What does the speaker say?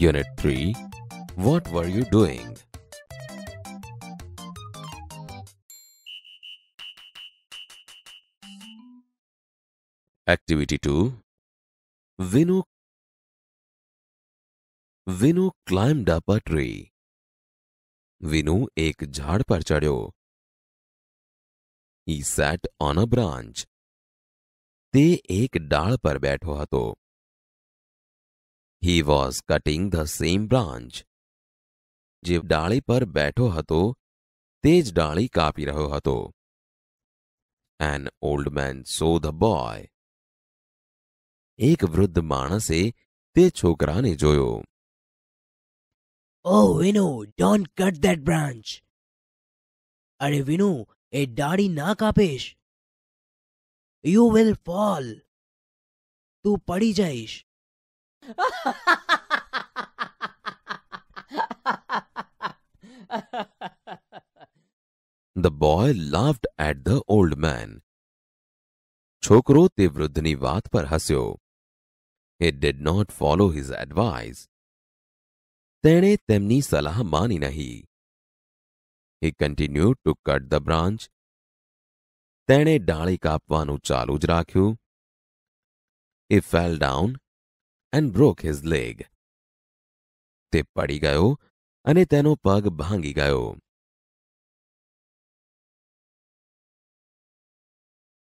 Unit 3 What were you doing? Activity 2 Vinu Vinu climbed up a tree. Vinu ek झाड़ par chadyo. He sat on a branch. તે એક ડાળ પર બેઠો હતો. He was cutting the same branch. જીવ ડાળી પર બેઠો હતો તે જ ડાળી કાપી રહ્યો હતો an old man saw the boy એક વૃદ્ધ માણસે તે છોકરાને જોયો oh Vinu don't cut that branch અરે વિનુ એ ડાળી ના કાપીશ યુ વિલ ફોલ તું પડી જઈશ the boy laughed at the old man છોકરો તે વૃદ્ધની વાત પર હસ્યો it did not follow his advice તેણે તેમની સલાહ માની નહીં he continue to cut the branch તેણે ડાળી કાપવાનું ચાલુ જ રાખ્યું એ fell down and broke his leg. તે પડી ગયો અને તેનો પગ ભાંગી ગયો